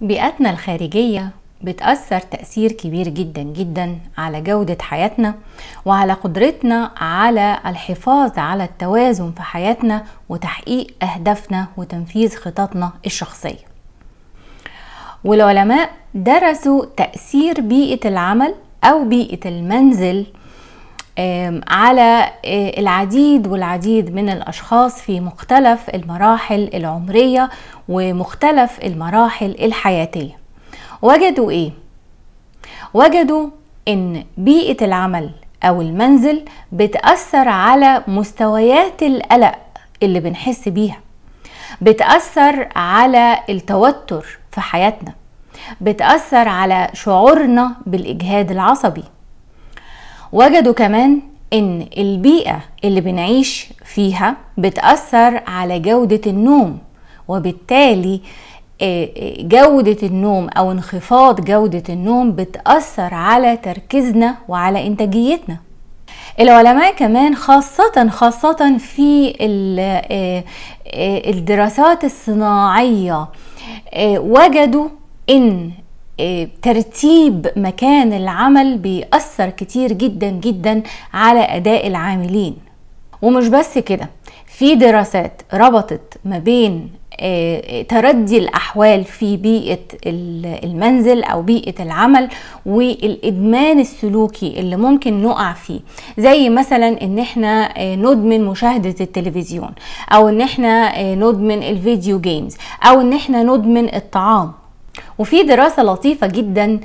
بيئتنا الخارجية بتأثر تأثير كبير جدا جدا على جودة حياتنا وعلى قدرتنا على الحفاظ على التوازن في حياتنا وتحقيق أهدافنا وتنفيذ خططنا الشخصية والعلماء درسوا تأثير بيئة العمل أو بيئة المنزل على العديد والعديد من الاشخاص في مختلف المراحل العمريه ومختلف المراحل الحياتيه وجدوا ايه وجدوا ان بيئه العمل او المنزل بتاثر على مستويات القلق اللي بنحس بيها بتاثر على التوتر في حياتنا بتاثر على شعورنا بالاجهاد العصبي وجدوا كمان ان البيئة اللي بنعيش فيها بتأثر على جودة النوم وبالتالي آه، آه، جودة النوم او انخفاض جودة النوم بتأثر على تركيزنا وعلى انتاجيتنا العلماء كمان خاصة خاصة في آه، الدراسات الصناعية وجدوا ان إيه، ترتيب مكان العمل بيأثر كتير جدا جدا على أداء العاملين ومش بس كده في دراسات ربطت ما بين إيه، تردي الأحوال في بيئة المنزل أو بيئة العمل والإدمان السلوكي اللي ممكن نقع فيه زي مثلا إن إحنا إيه، ندمن مشاهدة التلفزيون أو إن إحنا ندمن الفيديو جيمز أو إن إحنا ندمن الطعام وفي دراسة لطيفة جدا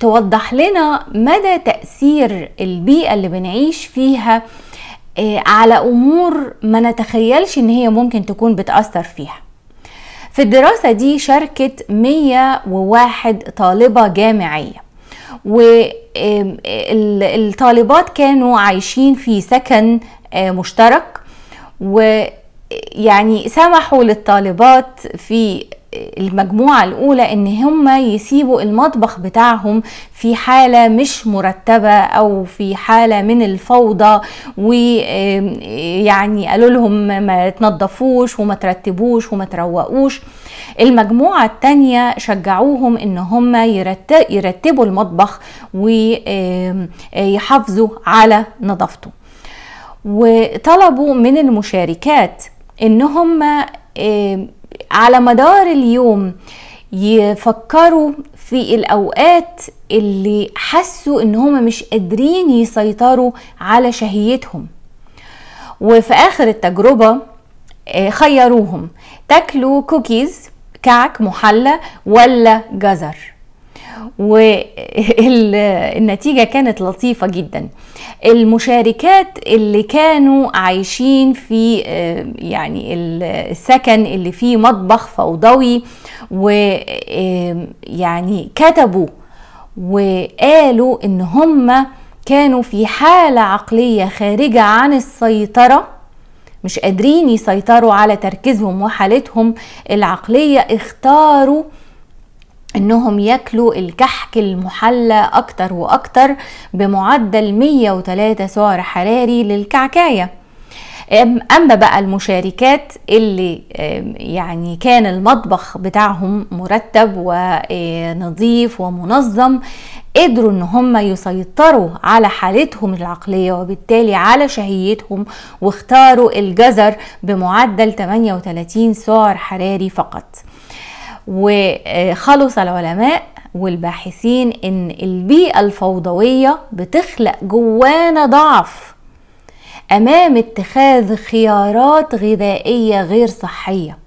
توضح لنا مدى تأثير البيئة اللي بنعيش فيها آه، على أمور ما نتخيلش إن هي ممكن تكون بتأثر فيها في الدراسة دي شاركت 101 طالبة جامعية والطالبات كانوا عايشين في سكن آه، مشترك ويعني سمحوا للطالبات في المجموعة الأولى إن هم يسيبوا المطبخ بتاعهم في حالة مش مرتبة أو في حالة من الفوضى ويعني قالوا لهم ما تنظفوش وما ترتبوش وما تروقوش المجموعة التانية شجعوهم إن هم يرتبوا المطبخ ويحافظوا على نظافته وطلبوا من المشاركات إن هم على مدار اليوم يفكروا في الاوقات اللي حسوا ان هم مش قادرين يسيطروا على شهيتهم وفي اخر التجربه آه، خيروهم تاكلوا كوكيز كعك محلى ولا جزر والنتيجة كانت لطيفة جدا المشاركات اللي كانوا عايشين في آه، يعني السكن اللي فيه مطبخ فوضوي ويعني كتبوا وقالوا ان هم كانوا في حالة عقلية خارجة عن السيطرة مش قادرين يسيطروا على تركيزهم وحالتهم العقلية اختاروا انهم ياكلوا الكحك المحلى اكتر واكتر بمعدل 103 سعر حراري للكعكايه اما بقى المشاركات اللي يعني كان المطبخ بتاعهم مرتب ونظيف ومنظم قدروا ان هم يسيطروا على حالتهم العقلية وبالتالي على شهيتهم واختاروا الجزر بمعدل 38 سعر حراري فقط وخلص العلماء والباحثين ان البيئة الفوضوية بتخلق جوانا ضعف امام اتخاذ خيارات غذائية غير صحية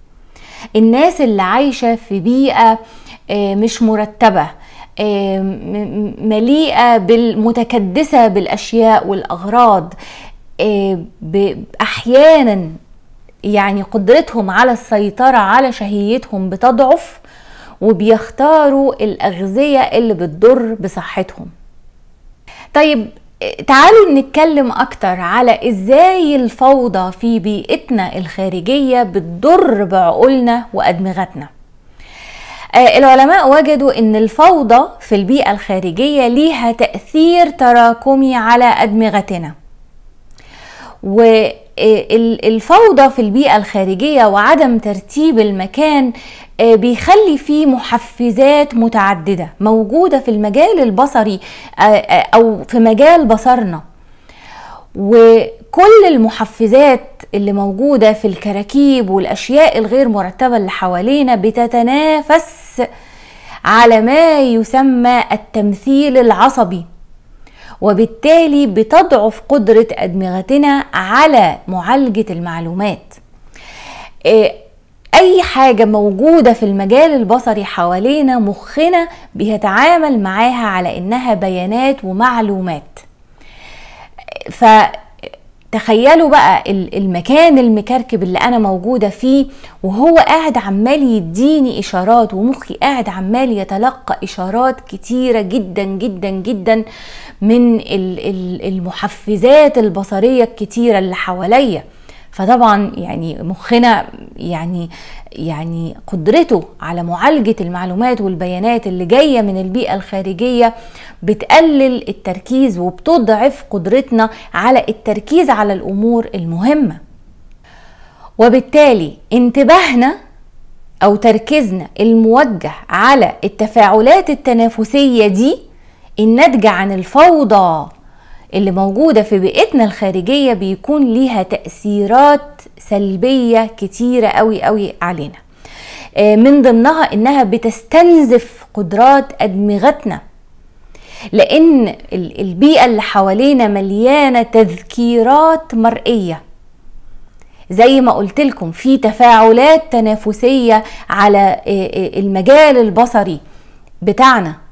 الناس اللي عايشة في بيئة آه، مش مرتبة آه، مليئة بالمتكدسة بالاشياء والاغراض آه، احيانا يعني قدرتهم على السيطرة على شهيتهم بتضعف وبيختاروا الأغذية اللي بتضر بصحتهم طيب تعالوا نتكلم اكتر على ازاي الفوضى في بيئتنا الخارجية بتضر بعقولنا وادمغتنا آه، العلماء وجدوا ان الفوضى في البيئة الخارجية ليها تأثير تراكمي على ادمغتنا و إيه، الفوضى في البيئة الخارجية وعدم ترتيب المكان آه، بيخلي فيه محفزات متعددة موجودة في المجال البصري آه، آه، أو في مجال بصرنا وكل المحفزات اللي موجودة في الكراكيب والأشياء الغير مرتبة اللي حوالينا بتتنافس على ما يسمى التمثيل العصبي وبالتالي بتضعف قدرة أدمغتنا على معالجة المعلومات إيه، أي حاجة موجودة في المجال البصري حوالينا مخنا بيتعامل معاها على إنها بيانات ومعلومات ف تخيلوا بقى المكان المكركب اللي انا موجوده فيه وهو قاعد عمال يديني اشارات ومخي قاعد عمال يتلقى اشارات كتيره جدا جدا جدا من المحفزات البصريه الكتيره اللي حواليا فطبعا يعني مخنا يعني يعني قدرته على معالجة المعلومات والبيانات اللي جاية من البيئة الخارجية بتقلل التركيز وبتضعف قدرتنا على التركيز على الأمور المهمة وبالتالي انتباهنا أو تركيزنا الموجه على التفاعلات التنافسية دي الناتجة عن الفوضى اللي موجودة في بيئتنا الخارجية بيكون ليها تأثيرات سلبية كتيرة قوي قوي علينا آه، من ضمنها انها بتستنزف قدرات ادمغتنا لان البيئة اللي حوالينا مليانة تذكيرات مرئية زي ما قلت لكم في تفاعلات تنافسية على آه، آه، المجال البصري بتاعنا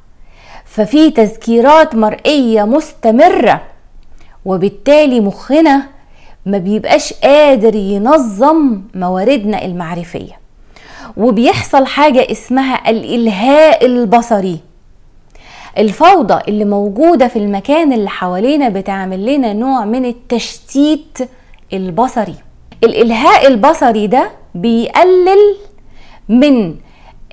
ففي تذكيرات مرئية مستمرة وبالتالي مخنا ما بيبقاش قادر ينظم مواردنا المعرفية وبيحصل حاجة اسمها الإلهاء البصري الفوضى اللي موجودة في المكان اللي حوالينا بتعمل لنا نوع من التشتيت البصري الإلهاء البصري ده بيقلل من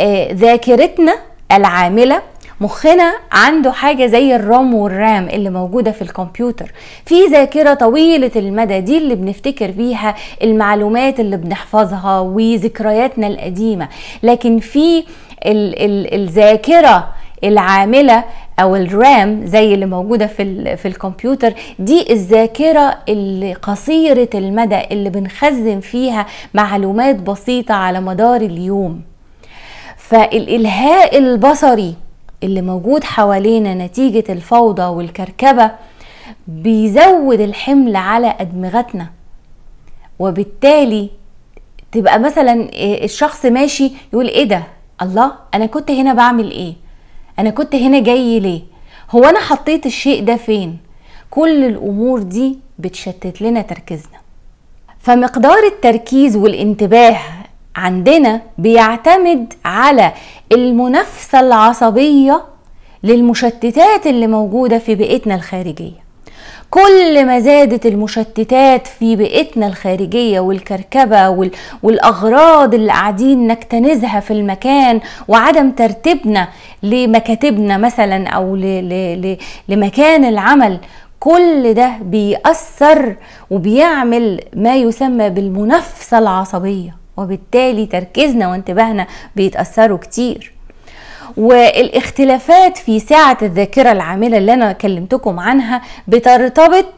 آه، ذاكرتنا العاملة مخنا عنده حاجه زي الرام والرام اللي موجوده في الكمبيوتر في ذاكره طويله المدى دي اللي بنفتكر بيها المعلومات اللي بنحفظها وذكرياتنا القديمه لكن في ال ال الذاكره العامله او الرام زي اللي موجوده في في الكمبيوتر دي الذاكره اللي قصيره المدى اللي بنخزن فيها معلومات بسيطه على مدار اليوم فالالهاء البصري اللي موجود حوالينا نتيجة الفوضى والكركبة بيزود الحمل على أدمغتنا وبالتالي تبقى مثلا آه، الشخص ماشي يقول ايه ده الله انا كنت هنا بعمل ايه انا كنت هنا جاي ليه هو انا حطيت الشيء ده فين كل الامور دي بتشتت لنا تركيزنا فمقدار التركيز والانتباه عندنا بيعتمد على المنافسة العصبية للمشتتات اللي موجودة في بيئتنا الخارجية كل ما زادت المشتتات في بيئتنا الخارجية والكركبة والأغراض اللي قاعدين نكتنزها في المكان وعدم ترتيبنا لمكاتبنا مثلا أو لمكان العمل كل ده بيأثر وبيعمل ما يسمى بالمنافسة العصبية وبالتالي تركيزنا وانتباهنا بيتأثروا كتير والاختلافات في سعة الذاكرة العاملة اللي أنا كلمتكم عنها بترتبط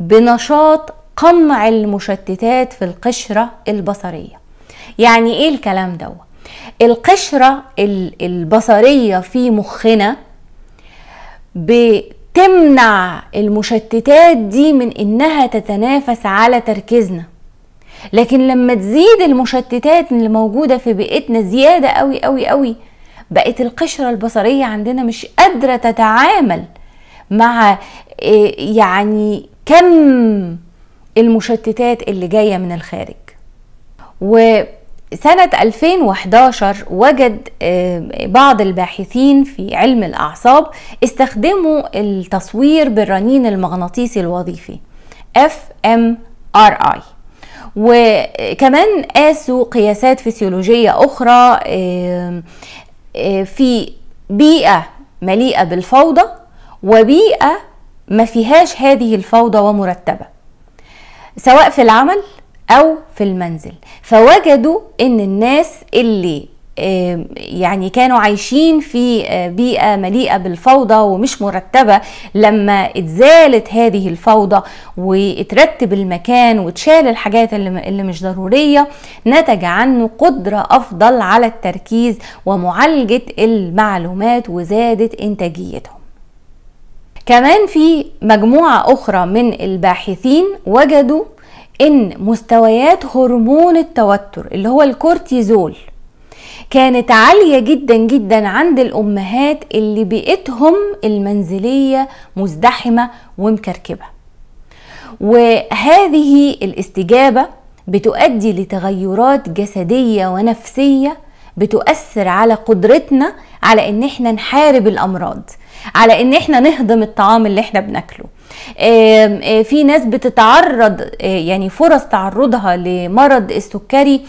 بنشاط قمع المشتتات في القشرة البصرية يعني ايه الكلام ده القشرة البصرية في مخنا بتمنع المشتتات دي من انها تتنافس على تركيزنا لكن لما تزيد المشتتات اللي موجودة في بيئتنا زيادة قوي قوي قوي بقت القشرة البصرية عندنا مش قادرة تتعامل مع آه، يعني كم المشتتات اللي جاية من الخارج وسنة 2011 وجد آه، بعض الباحثين في علم الأعصاب استخدموا التصوير بالرنين المغناطيسي الوظيفي FMRI وكمان قاسوا قياسات فسيولوجية أخرى في بيئة مليئة بالفوضى وبيئة ما فيهاش هذه الفوضى ومرتبة سواء في العمل أو في المنزل فوجدوا أن الناس اللي يعني كانوا عايشين في آه، بيئة مليئة بالفوضى ومش مرتبة لما اتزالت هذه الفوضى واترتب المكان وتشال الحاجات اللي مش ضرورية نتج عنه قدرة أفضل على التركيز ومعالجة المعلومات وزادت إنتاجيتهم كمان في مجموعة أخرى من الباحثين وجدوا إن مستويات هرمون التوتر اللي هو الكورتيزول كانت عالية جدا جدا عند الأمهات اللي بيئتهم المنزلية مزدحمة ومكركبة وهذه الاستجابة بتؤدي لتغيرات جسدية ونفسية بتؤثر على قدرتنا على ان احنا نحارب الامراض على ان احنا نهضم الطعام اللي احنا بناكله آه، في ناس بتتعرض آه، يعني فرص تعرضها لمرض السكري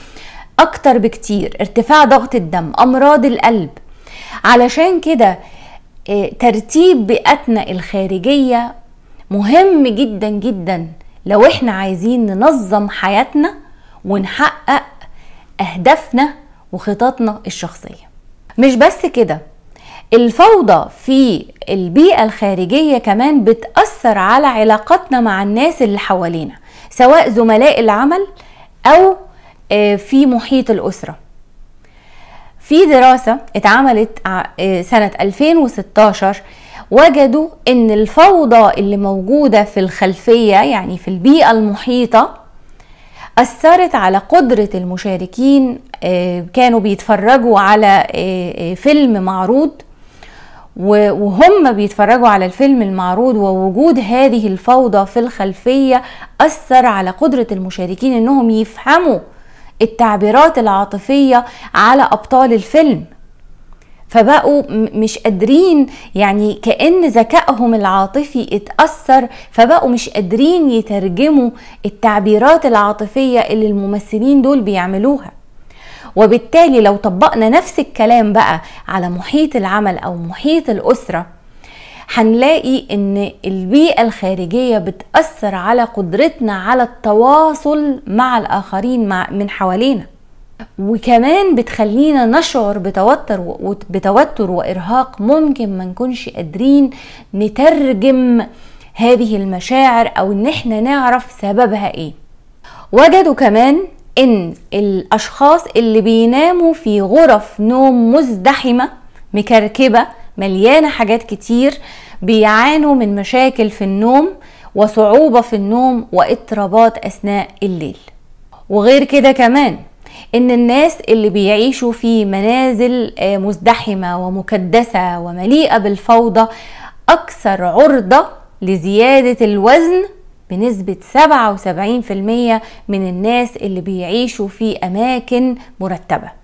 اكتر بكتير ارتفاع ضغط الدم امراض القلب علشان كده آه، ترتيب بيئتنا الخارجية مهم جدا جدا لو احنا عايزين ننظم حياتنا ونحقق اهدافنا وخططنا الشخصية مش بس كده الفوضى في البيئة الخارجية كمان بتأثر على علاقتنا مع الناس اللي حوالينا سواء زملاء العمل أو آه، في محيط الأسرة في دراسة اتعملت آه، سنة 2016 وجدوا ان الفوضى اللي موجودة في الخلفية يعني في البيئة المحيطة أثرت على قدرة المشاركين آه، كانوا بيتفرجوا على فيلم معروض وهم بيتفرجوا على الفيلم المعروض ووجود هذه الفوضى في الخلفية أثر على قدرة المشاركين أنهم يفهموا التعبيرات العاطفية على أبطال الفيلم فبقوا مش قادرين يعني كأن ذكائهم العاطفي اتأثر فبقوا مش قادرين يترجموا التعبيرات العاطفية اللي الممثلين دول بيعملوها وبالتالي لو طبقنا نفس الكلام بقى على محيط العمل أو محيط الأسرة هنلاقي ان البيئة الخارجية بتأثر على قدرتنا على التواصل مع الآخرين مع من حوالينا وكمان بتخلينا نشعر بتوتر بتوتر وارهاق ممكن ما نكونش قادرين نترجم هذه المشاعر او ان احنا نعرف سببها ايه وجدوا كمان ان الاشخاص اللي بيناموا في غرف نوم مزدحمه مكركبه مليانه حاجات كتير بيعانوا من مشاكل في النوم وصعوبه في النوم واضطرابات اثناء الليل وغير كده كمان ان الناس اللي بيعيشوا في منازل آه، مزدحمه ومكدسه ومليئه بالفوضى اكثر عرضه لزياده الوزن بنسبة 77% من الناس اللي بيعيشوا في أماكن مرتبة